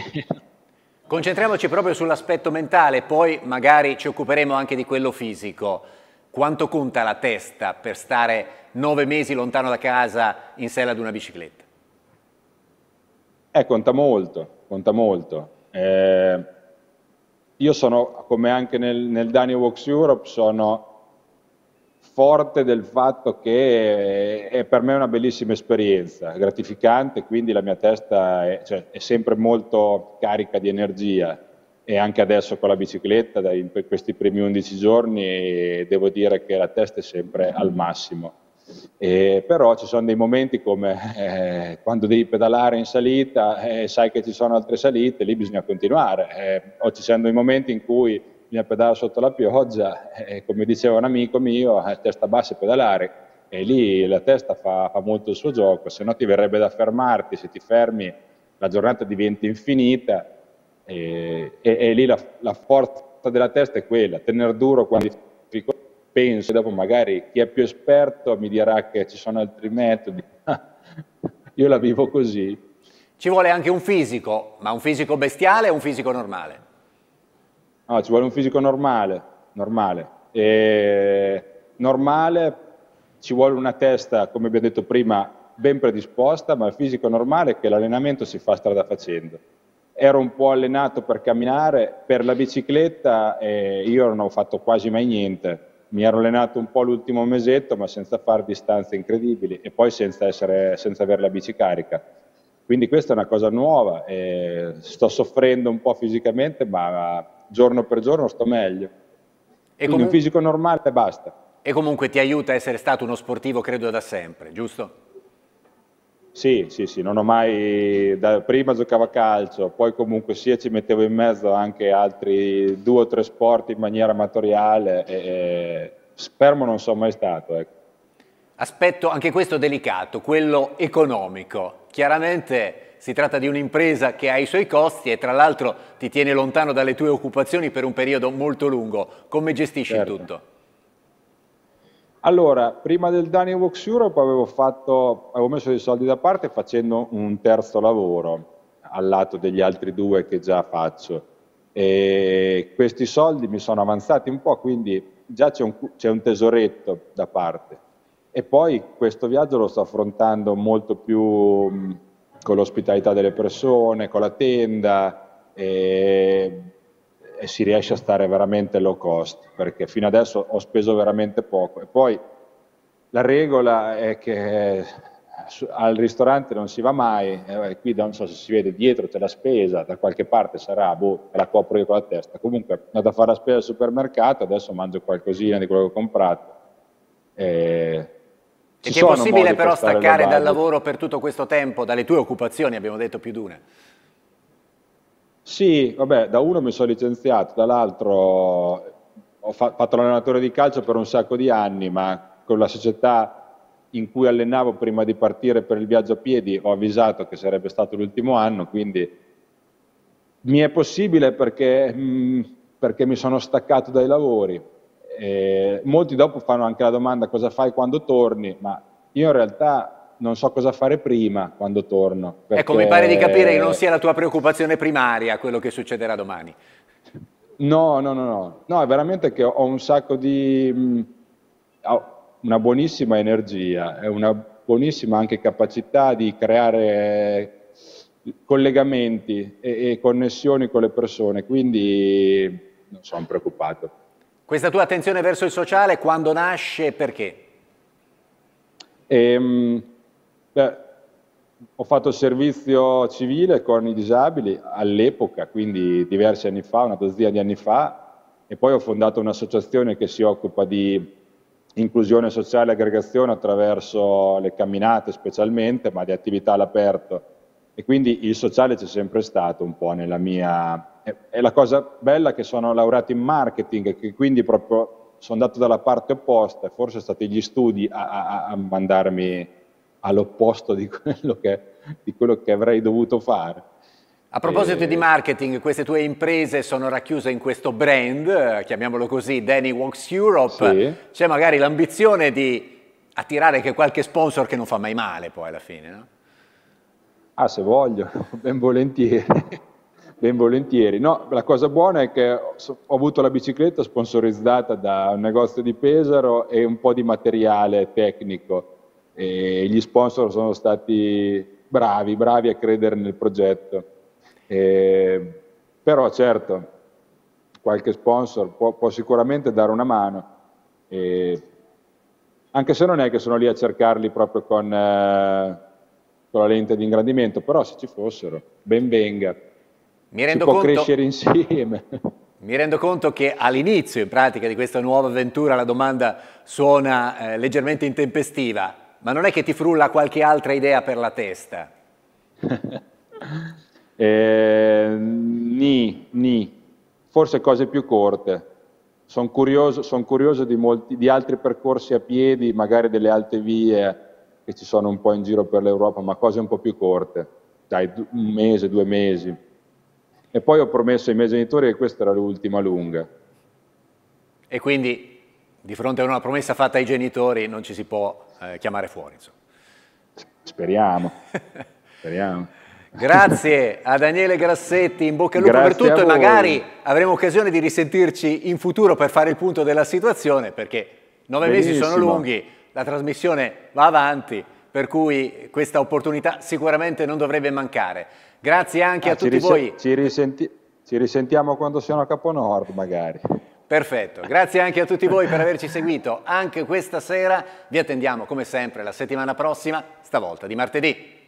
Concentriamoci proprio sull'aspetto mentale, poi magari ci occuperemo anche di quello fisico. Quanto conta la testa per stare nove mesi lontano da casa in sella di una bicicletta? Eh, conta molto, conta molto. Eh, io sono, come anche nel, nel Dani Walks Europe, sono forte del fatto che è, è per me una bellissima esperienza, gratificante, quindi la mia testa è, cioè, è sempre molto carica di energia e anche adesso con la bicicletta, dai, in questi primi 11 giorni, devo dire che la testa è sempre al massimo. E, però ci sono dei momenti come eh, quando devi pedalare in salita e eh, sai che ci sono altre salite, lì bisogna continuare. Eh, o ci sono dei momenti in cui bisogna pedalare sotto la pioggia, e eh, come diceva un amico mio, a eh, testa bassa e pedalare, e lì la testa fa, fa molto il suo gioco, se no ti verrebbe da fermarti, se ti fermi la giornata diventa infinita e, e, e lì la, la, forza della testa è quella, tenere duro quando penso, dopo magari chi è più esperto mi dirà che ci sono altri metodi, io la vivo così. Ci vuole anche un fisico, ma un fisico bestiale o un fisico normale? No, ah, ci vuole un fisico normale, normale. E normale ci vuole una testa, come abbiamo detto prima, ben predisposta, ma il fisico normale è che l'allenamento si fa strada facendo. Ero un po' allenato per camminare, per la bicicletta e io non ho fatto quasi mai niente. Mi ero allenato un po' l'ultimo mesetto, ma senza fare distanze incredibili e poi senza, essere, senza avere la bici carica. Quindi questa è una cosa nuova, eh, sto soffrendo un po' fisicamente, ma giorno per giorno sto meglio. E Quindi un fisico normale e basta. E comunque ti aiuta a essere stato uno sportivo, credo, da sempre, giusto? Sì, sì, sì, non ho mai, da, prima giocavo a calcio, poi comunque sia ci mettevo in mezzo anche altri due o tre sport in maniera amatoriale e, e spermo non sono mai stato. Ecco. Aspetto anche questo delicato, quello economico. Chiaramente si tratta di un'impresa che ha i suoi costi e tra l'altro ti tiene lontano dalle tue occupazioni per un periodo molto lungo. Come gestisci certo. il tutto? Allora, prima del Dani Vox Europe avevo, fatto, avevo messo dei soldi da parte facendo un terzo lavoro al lato degli altri due che già faccio. E questi soldi mi sono avanzati un po', quindi già c'è un, un, tesoretto da parte. E poi questo viaggio lo sto affrontando molto più con l'ospitalità delle persone, con la tenda e, e, si riesce a stare veramente low cost, perché fino adesso ho speso veramente poco. E poi la regola è che al ristorante non si va mai, eh, qui non so se si vede dietro c'è la spesa, da qualche parte sarà, boh, la copro io con la testa. Comunque sono andato a fare la spesa al supermercato, adesso mangio qualcosina di quello che ho comprato. Eh, e ti è possibile però per staccare dal lavoro per tutto questo tempo, dalle tue occupazioni, abbiamo detto più di una. Sì, vabbè, da uno mi sono licenziato, dall'altro ho fatto l'allenatore di calcio per un sacco di anni, ma con la società in cui allenavo prima di partire per il viaggio a piedi ho avvisato che sarebbe stato l'ultimo anno, quindi mi è possibile perché, mm, perché mi sono staccato dai lavori eh, molti dopo fanno anche la domanda cosa fai quando torni, ma io in realtà non so cosa fare prima quando torno. Perché... Ecco, mi pare di capire che non sia la tua preoccupazione primaria quello che succederà domani. No, no, no, no, no, è veramente che ho un sacco di... Mh, mm, una buonissima energia, una buonissima anche capacità di creare collegamenti e, e connessioni con le persone, quindi non sono preoccupato. Questa tua attenzione verso il sociale quando nasce e perché? Ehm, beh, ho fatto servizio civile con i disabili all'epoca, quindi diversi anni fa, una dozzina di anni fa, e poi ho fondato un'associazione che si occupa di inclusione sociale e aggregazione attraverso le camminate specialmente, ma di attività all'aperto. E quindi il sociale c'è sempre stato un po' nella mia è la cosa bella che sono laureato in marketing, che quindi proprio sono andato dalla parte opposta, forse sono stati gli studi a, a, a mandarmi all'opposto di quello, che, di quello che avrei dovuto fare. A proposito di marketing, queste tue imprese sono racchiuse in questo brand, chiamiamolo così, Danny Walks Europe. Sì. C'è magari l'ambizione di attirare anche qualche sponsor che non fa mai male poi alla fine, no? Ah, se voglio, ben volentieri ben volentieri. No, la cosa buona è che ho avuto la bicicletta sponsorizzata da un negozio di Pesaro e un po' di materiale tecnico e gli sponsor sono stati bravi, bravi a credere nel progetto. E, però certo, qualche sponsor può, può sicuramente dare una mano, e, anche se non è che sono lì a cercarli proprio con, eh, con la lente di ingrandimento, però se ci fossero, ben venga. Mi rendo si può conto... crescere insieme. Mi rendo conto che all'inizio, in pratica, di questa nuova avventura la domanda suona eh, leggermente intempestiva, ma non è che ti frulla qualche altra idea per la testa? eh, ni, ni, forse cose più corte. Sono curioso, son curioso di, molti, di altri percorsi a piedi, magari delle alte vie che ci sono un po' in giro per l'Europa, ma cose un po' più corte, dai un mese, due mesi e poi ho promesso ai miei genitori che questa era l'ultima lunga. E quindi di fronte a una promessa fatta ai genitori non ci si può eh, chiamare fuori. Insomma. Speriamo. Speriamo. Grazie a Daniele Grassetti, in bocca al lupo Grazie per tutto e magari avremo occasione di risentirci in futuro per fare il punto della situazione perché nove Benissimo. mesi sono lunghi, la trasmissione va avanti, per cui questa opportunità sicuramente non dovrebbe mancare. Grazie anche ah, a tutti voi. Ci, risenti ci risentiamo quando sono a Caponord magari. Perfetto, grazie anche a tutti voi per averci seguito anche questa sera. Vi attendiamo come sempre la settimana prossima, stavolta di martedì.